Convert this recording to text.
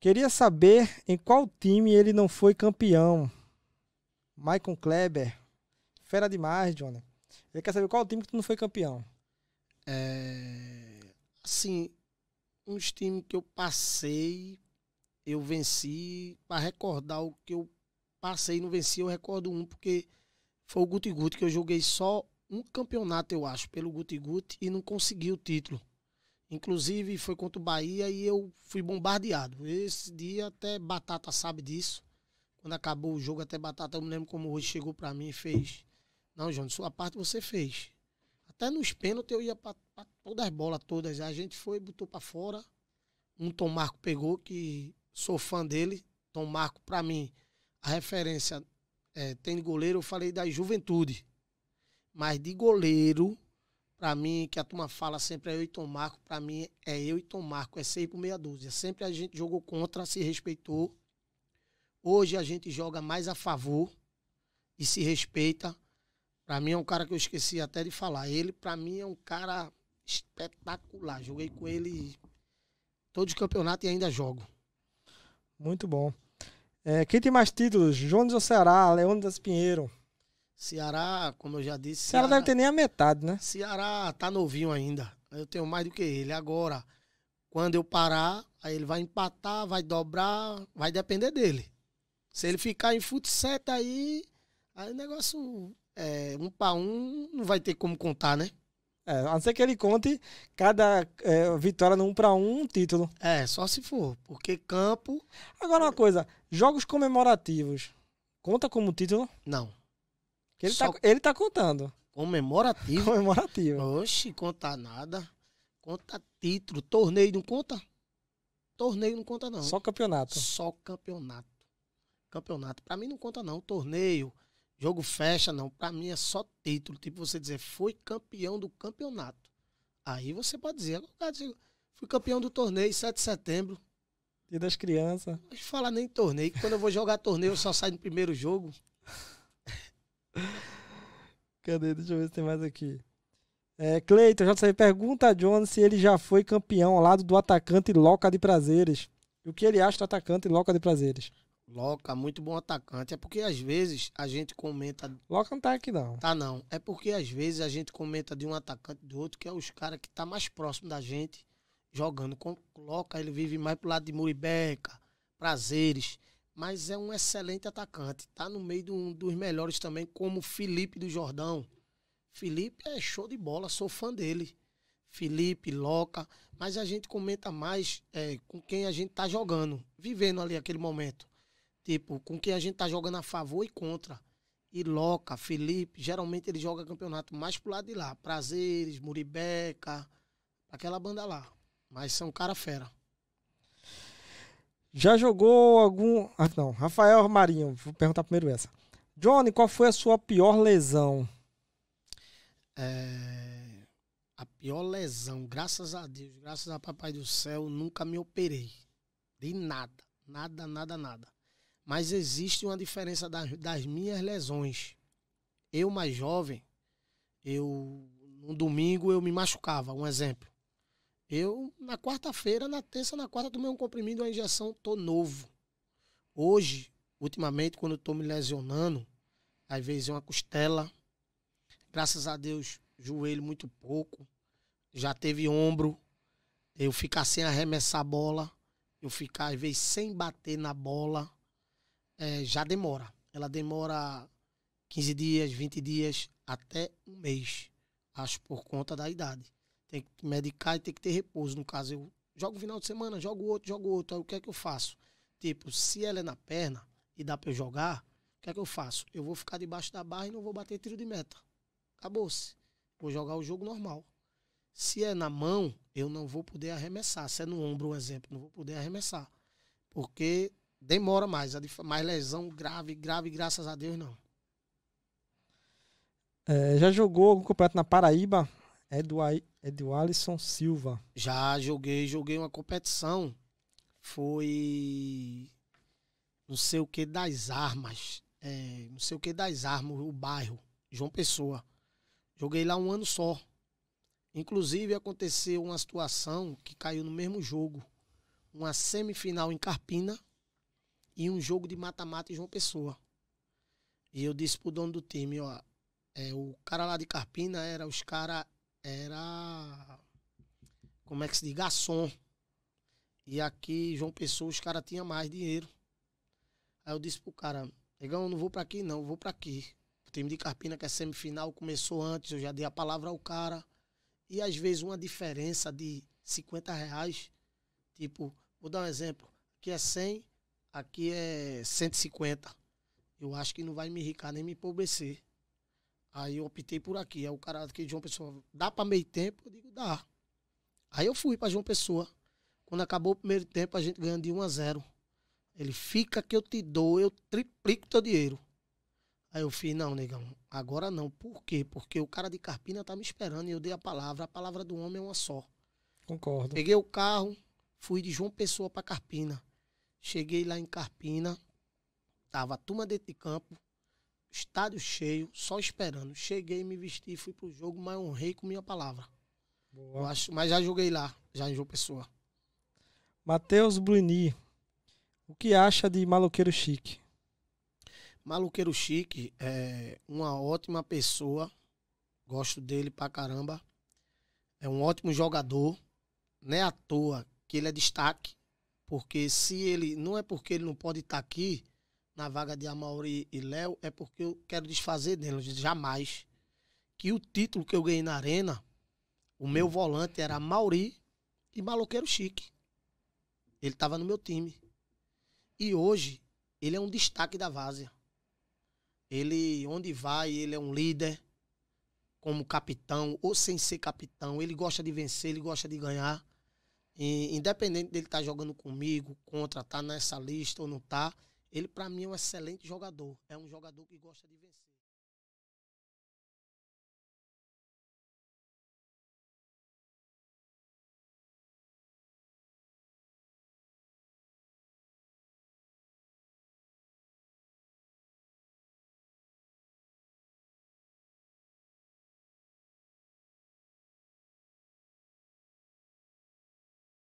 Queria saber em qual time ele não foi campeão. Michael Kleber. Fera demais, Johnny. Ele quer saber qual time que tu não foi campeão. É, assim, uns times que eu passei, eu venci. Para recordar o que eu passei e não venci, eu recordo um, porque foi o Guti Guti que eu joguei só um campeonato, eu acho, pelo Guti Guti e não consegui o título. Inclusive foi contra o Bahia e eu fui bombardeado. Esse dia até Batata sabe disso. Quando acabou o jogo, até Batata, eu me lembro como hoje chegou para mim e fez. Não, João, sua parte você fez. Até nos pênaltis eu ia para todas as bolas, todas. A gente foi, botou para fora. Um Tom Marco pegou, que sou fã dele. Tom Marco, para mim, a referência é, tem goleiro, eu falei da juventude. Mas de goleiro, para mim, que a turma fala sempre é eu e Tom Marco, para mim é eu e Tom Marco, é sempre por meia dúzia. Sempre a gente jogou contra, se respeitou. Hoje a gente joga mais a favor e se respeita. Para mim é um cara que eu esqueci até de falar. Ele, para mim, é um cara espetacular. Joguei com ele todo os campeonato e ainda jogo. Muito bom. É, quem tem mais títulos? Jones ou Ceará, Leônidas Pinheiro. Ceará, como eu já disse. Ceará, Ceará deve ter nem a metade, né? Ceará tá novinho ainda. Eu tenho mais do que ele. Agora, quando eu parar, aí ele vai empatar, vai dobrar, vai depender dele. Se ele ficar em fut aí, aí o negócio é, um para um não vai ter como contar, né? É, a não ser que ele conte cada é, vitória no 1 um para 1 um, um título. É, só se for, porque campo. Agora uma coisa, jogos comemorativos, conta como título? Não. Ele, tá Só... tá, ele tá contando. Comemorativo? Comemorativo. Oxe, conta nada. Conta título. Torneio não conta? Torneio não conta, não. Só campeonato? Só campeonato. Campeonato. Pra mim não conta, não. Torneio, jogo fecha, não. Pra mim é só título. Tipo você dizer, foi campeão do campeonato. Aí você pode dizer, é fui campeão do torneio 7 de setembro. Dia das crianças. Não falar nem torneio, quando eu vou jogar torneio eu só saio no primeiro jogo. Cadê? Deixa eu ver se tem mais aqui. É, Cleiton, JC, pergunta a Jones se ele já foi campeão ao lado do atacante Loca de Prazeres. O que ele acha do atacante Loca de Prazeres? Loca, muito bom atacante. É porque às vezes a gente comenta. Loca não tá aqui, não. Tá não. É porque às vezes a gente comenta de um atacante do outro, que é os caras que tá mais próximo da gente jogando. Com Loca, ele vive mais pro lado de Muribeca, Prazeres mas é um excelente atacante. Tá no meio de um dos melhores também, como Felipe do Jordão. Felipe é show de bola, sou fã dele. Felipe, Loca, mas a gente comenta mais é, com quem a gente tá jogando, vivendo ali aquele momento. Tipo, com quem a gente tá jogando a favor e contra. E Loca, Felipe, geralmente ele joga campeonato mais pro lado de lá. Prazeres, Muribeca, aquela banda lá. Mas são cara fera. Já jogou algum. Ah, não, Rafael Marinho, vou perguntar primeiro essa. Johnny, qual foi a sua pior lesão? É... A pior lesão, graças a Deus, graças a Papai do Céu, nunca me operei. De nada, nada, nada, nada. Mas existe uma diferença das, das minhas lesões. Eu, mais jovem, eu. um domingo eu me machucava, um exemplo. Eu, na quarta-feira, na terça, na quarta, tomei um comprimido, uma injeção, tô novo. Hoje, ultimamente, quando eu tô me lesionando, às vezes é uma costela. Graças a Deus, joelho muito pouco. Já teve ombro. Eu ficar sem arremessar a bola. Eu ficar, às vezes, sem bater na bola. É, já demora. Ela demora 15 dias, 20 dias, até um mês. Acho por conta da idade. Tem que medicar e tem que ter repouso. No caso, eu jogo final de semana, jogo outro, jogo outro. Aí o que é que eu faço? Tipo, se ela é na perna e dá para eu jogar, o que é que eu faço? Eu vou ficar debaixo da barra e não vou bater tiro de meta. Acabou-se. Vou jogar o jogo normal. Se é na mão, eu não vou poder arremessar. Se é no ombro, um exemplo, não vou poder arremessar. Porque demora mais. Mais lesão grave, grave, graças a Deus, não. É, já jogou algum campeonato na Paraíba? é do, Silva. Já joguei, joguei uma competição. Foi não sei o que das armas. É, não sei o que das armas, o bairro, João Pessoa. Joguei lá um ano só. Inclusive aconteceu uma situação que caiu no mesmo jogo. Uma semifinal em Carpina e um jogo de mata-mata em João Pessoa. E eu disse pro dono do time, ó, é, o cara lá de Carpina era os cara era. Como é que se diz? Garçom. E aqui, João Pessoa, os caras tinham mais dinheiro. Aí eu disse pro cara, negão, não vou pra aqui não, vou pra aqui. O time de Carpina, que é semifinal, começou antes, eu já dei a palavra ao cara. E às vezes uma diferença de 50 reais, tipo, vou dar um exemplo, aqui é 100, aqui é 150. Eu acho que não vai me enricar nem me empobrecer. Aí eu optei por aqui. Aí é o cara que João Pessoa, dá para meio tempo? Eu digo, dá. Aí eu fui para João Pessoa. Quando acabou o primeiro tempo, a gente ganhou de 1 a 0. Ele fica que eu te dou, eu triplico teu dinheiro. Aí eu fiz, não, negão, agora não. Por quê? Porque o cara de Carpina tá me esperando e eu dei a palavra. A palavra do homem é uma só. Concordo. Peguei o carro, fui de João Pessoa para Carpina. Cheguei lá em Carpina, tava a turma dentro de campo, estádio cheio, só esperando. Cheguei, me vesti, fui pro jogo, mas honrei com minha palavra. Boa. Eu acho, mas já joguei lá, já em João Pessoa. Matheus Bruni, o que acha de Maluqueiro Chique? Maluqueiro Chique é uma ótima pessoa, gosto dele pra caramba. É um ótimo jogador, não é à toa que ele é destaque, porque se ele não é porque ele não pode estar tá aqui, na vaga de Amaury e Léo é porque eu quero desfazer deles, jamais. Que o título que eu ganhei na Arena, o meu hum. volante era Mauri e Maloqueiro Chique. Ele estava no meu time. E hoje, ele é um destaque da várzea. Ele, onde vai, ele é um líder, como capitão ou sem ser capitão. Ele gosta de vencer, ele gosta de ganhar. E, independente dele estar tá jogando comigo, contra, tá nessa lista ou não tá, ele, para mim, é um excelente jogador. É um jogador que gosta de vencer.